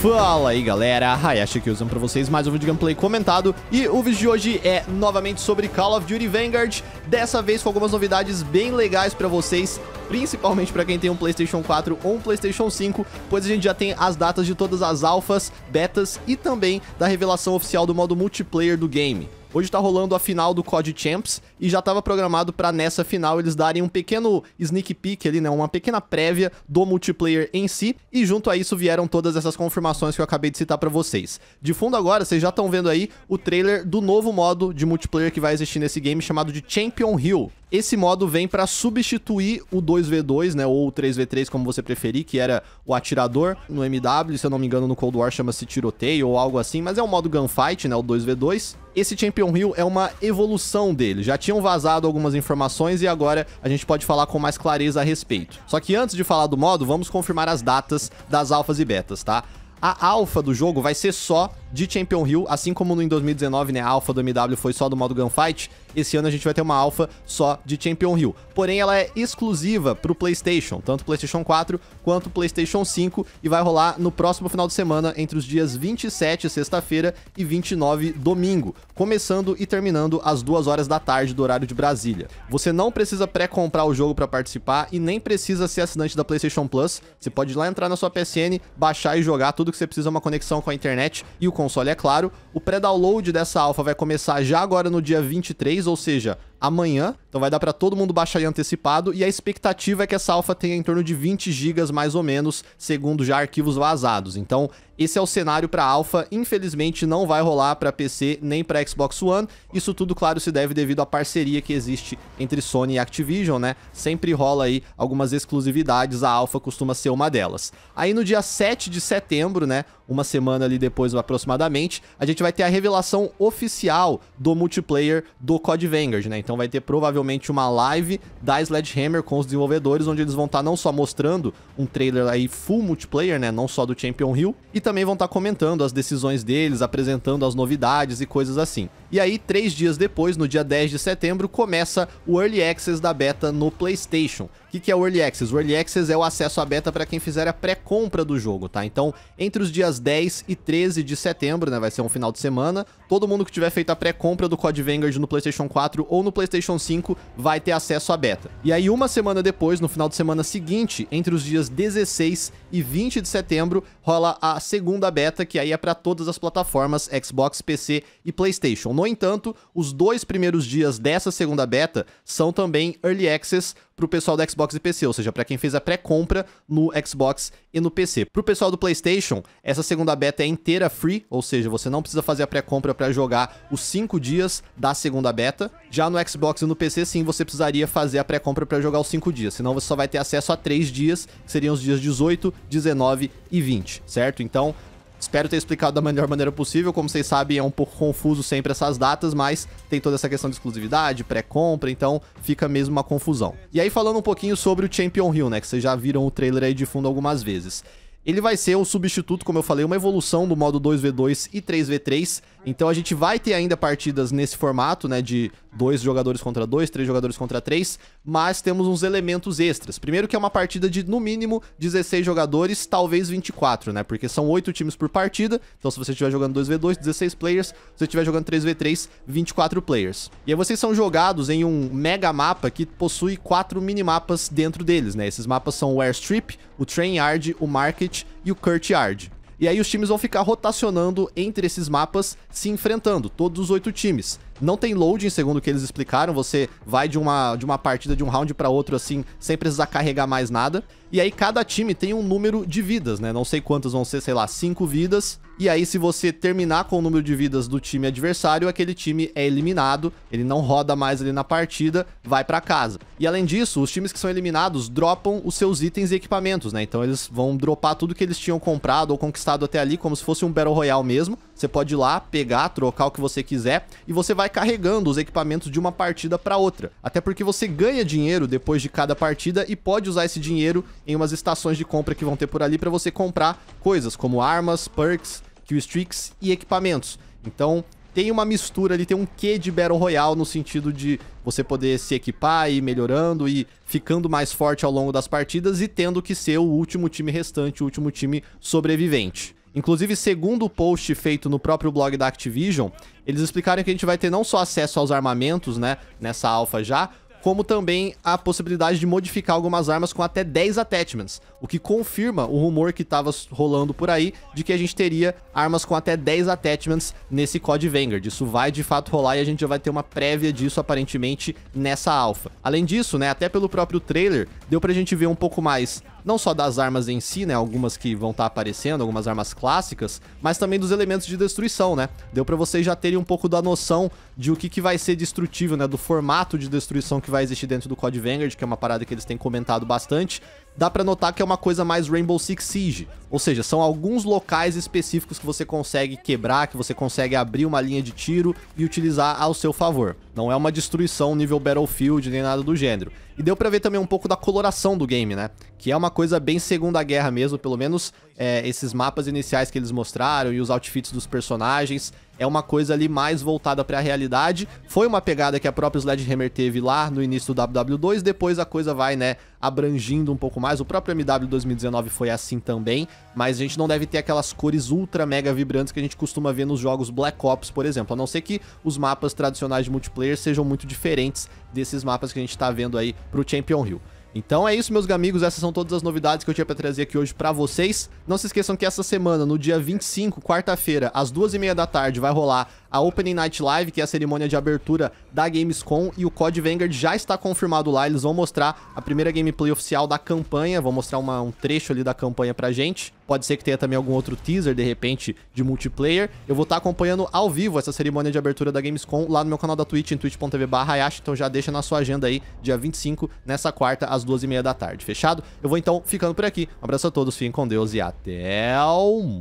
Fala aí galera, Hayashi aqui usando pra vocês mais um vídeo de gameplay comentado E o vídeo de hoje é novamente sobre Call of Duty Vanguard Dessa vez com algumas novidades bem legais pra vocês Principalmente pra quem tem um Playstation 4 ou um Playstation 5 Pois a gente já tem as datas de todas as alfas, betas e também da revelação oficial do modo multiplayer do game Hoje tá rolando a final do COD Champs e já tava programado para nessa final eles darem um pequeno sneak peek ali, né, uma pequena prévia do multiplayer em si, e junto a isso vieram todas essas confirmações que eu acabei de citar para vocês. De fundo agora, vocês já estão vendo aí o trailer do novo modo de multiplayer que vai existir nesse game chamado de Champion Hill. Esse modo vem para substituir o 2v2, né, ou o 3v3, como você preferir, que era o atirador no MW, se eu não me engano no Cold War chama-se tiroteio ou algo assim, mas é o modo gunfight, né, o 2v2. Esse Champion Hill é uma evolução dele. Já tinham vazado algumas informações e agora a gente pode falar com mais clareza a respeito. Só que antes de falar do modo, vamos confirmar as datas das alfas e betas, tá? a alfa do jogo vai ser só de Champion Hill, assim como no, em 2019, né, a alfa do MW foi só do modo Gunfight, esse ano a gente vai ter uma alfa só de Champion Hill. Porém, ela é exclusiva pro PlayStation, tanto PlayStation 4 quanto PlayStation 5, e vai rolar no próximo final de semana, entre os dias 27, sexta-feira, e 29, domingo, começando e terminando às 2 horas da tarde do horário de Brasília. Você não precisa pré-comprar o jogo para participar e nem precisa ser assinante da PlayStation Plus, você pode ir lá entrar na sua PSN, baixar e jogar tudo que você precisa de é uma conexão com a internet e o console, é claro. O pré-download dessa alfa vai começar já agora no dia 23, ou seja, amanhã. Então vai dar para todo mundo baixar aí antecipado. E a expectativa é que essa alfa tenha em torno de 20 GB, mais ou menos, segundo já arquivos vazados. Então esse é o cenário para alfa. Infelizmente não vai rolar para PC nem para Xbox One. Isso tudo, claro, se deve devido à parceria que existe entre Sony e Activision, né? Sempre rola aí algumas exclusividades. A alfa costuma ser uma delas. Aí no dia 7 de setembro, né? uma semana ali depois aproximadamente, a gente vai ter a revelação oficial do multiplayer do COD Vanguard, né? Então vai ter provavelmente uma live da Sledgehammer com os desenvolvedores, onde eles vão estar tá não só mostrando um trailer aí full multiplayer, né? Não só do Champion Hill, e também vão estar tá comentando as decisões deles, apresentando as novidades e coisas assim. E aí, três dias depois, no dia 10 de setembro, começa o Early Access da beta no PlayStation. O que, que é o Early Access? O Early Access é o acesso à beta para quem fizer a pré-compra do jogo, tá? Então, entre os dias 10 e 13 de setembro, né? Vai ser um final de semana. Todo mundo que tiver feito a pré-compra do COD Vanguard no PlayStation 4 ou no PlayStation 5 vai ter acesso à beta. E aí, uma semana depois, no final de semana seguinte, entre os dias 16 e 20 de setembro, rola a segunda beta, que aí é para todas as plataformas Xbox, PC e PlayStation. No entanto, os dois primeiros dias dessa segunda beta são também Early Access para o pessoal do Xbox e PC, ou seja, para quem fez a pré-compra no Xbox e no PC. Para o pessoal do PlayStation, essa segunda beta é inteira free, ou seja, você não precisa fazer a pré-compra para jogar os 5 dias da segunda beta. Já no Xbox e no PC, sim, você precisaria fazer a pré-compra para jogar os 5 dias, senão você só vai ter acesso a 3 dias, que seriam os dias 18, 19 e 20, certo? Então, Espero ter explicado da melhor maneira possível. Como vocês sabem, é um pouco confuso sempre essas datas, mas tem toda essa questão de exclusividade, pré-compra, então fica mesmo uma confusão. E aí falando um pouquinho sobre o Champion Hill, né, que vocês já viram o trailer aí de fundo algumas vezes. Ele vai ser um substituto, como eu falei, uma evolução do modo 2v2 e 3v3. Então a gente vai ter ainda partidas nesse formato, né, de dois jogadores contra dois, três jogadores contra três, mas temos uns elementos extras. Primeiro que é uma partida de, no mínimo, 16 jogadores, talvez 24, né? Porque são oito times por partida, então se você estiver jogando 2v2, 16 players, se você estiver jogando 3v3, 24 players. E aí vocês são jogados em um mega mapa que possui quatro minimapas dentro deles, né? Esses mapas são o Airstrip, o Train Yard, o Market e o Courtyard. E aí os times vão ficar rotacionando entre esses mapas, se enfrentando, todos os oito times. Não tem loading, segundo o que eles explicaram, você vai de uma, de uma partida, de um round para outro assim, sem precisar carregar mais nada. E aí cada time tem um número de vidas, né? Não sei quantas vão ser, sei lá, cinco vidas e aí, se você terminar com o número de vidas do time adversário, aquele time é eliminado, ele não roda mais ali na partida, vai para casa. E além disso, os times que são eliminados dropam os seus itens e equipamentos, né? Então eles vão dropar tudo que eles tinham comprado ou conquistado até ali, como se fosse um Battle Royale mesmo. Você pode ir lá, pegar, trocar o que você quiser, e você vai carregando os equipamentos de uma partida para outra. Até porque você ganha dinheiro depois de cada partida e pode usar esse dinheiro em umas estações de compra que vão ter por ali para você comprar coisas como armas, perks, killstreaks e equipamentos. Então, tem uma mistura ali, tem um quê de Battle Royale no sentido de você poder se equipar e ir melhorando e ficando mais forte ao longo das partidas e tendo que ser o último time restante, o último time sobrevivente. Inclusive, segundo o post feito no próprio blog da Activision, eles explicaram que a gente vai ter não só acesso aos armamentos, né, nessa alfa já, como também a possibilidade de modificar algumas armas com até 10 attachments, o que confirma o rumor que estava rolando por aí de que a gente teria armas com até 10 attachments nesse COD Vanguard. Isso vai de fato rolar e a gente já vai ter uma prévia disso aparentemente nessa alfa. Além disso, né, até pelo próprio trailer, deu pra gente ver um pouco mais não só das armas em si, né, algumas que vão estar tá aparecendo, algumas armas clássicas, mas também dos elementos de destruição, né? Deu para vocês já terem um pouco da noção de o que, que vai ser destrutivo, né, do formato de destruição que vai existir dentro do Code Vanguard, que é uma parada que eles têm comentado bastante, dá para notar que é uma coisa mais Rainbow Six Siege. Ou seja, são alguns locais específicos que você consegue quebrar, que você consegue abrir uma linha de tiro e utilizar ao seu favor. Não é uma destruição nível Battlefield nem nada do gênero. E deu pra ver também um pouco da coloração do game, né? Que é uma coisa bem Segunda Guerra mesmo, pelo menos é, esses mapas iniciais que eles mostraram e os outfits dos personagens é uma coisa ali mais voltada para a realidade. Foi uma pegada que a própria Sledgehammer teve lá no início do WW2, depois a coisa vai, né, abrangindo um pouco mais. O próprio MW 2019 foi assim também, mas a gente não deve ter aquelas cores ultra mega vibrantes que a gente costuma ver nos jogos Black Ops, por exemplo. A não ser que os mapas tradicionais de multiplayer sejam muito diferentes desses mapas que a gente tá vendo aí pro Champion Hill. Então é isso, meus amigos. Essas são todas as novidades que eu tinha para trazer aqui hoje para vocês. Não se esqueçam que essa semana, no dia 25, quarta-feira, às duas e meia da tarde, vai rolar a Opening Night Live, que é a cerimônia de abertura da Gamescom, e o COD Vanguard já está confirmado lá. Eles vão mostrar a primeira gameplay oficial da campanha, vão mostrar uma, um trecho ali da campanha pra gente. Pode ser que tenha também algum outro teaser, de repente, de multiplayer. Eu vou estar tá acompanhando ao vivo essa cerimônia de abertura da Gamescom lá no meu canal da Twitch, em twitch.tv barra Então já deixa na sua agenda aí, dia 25, nessa quarta, às duas e meia da tarde. Fechado? Eu vou então ficando por aqui. Um abraço a todos, fiquem com Deus e até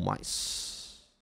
mais.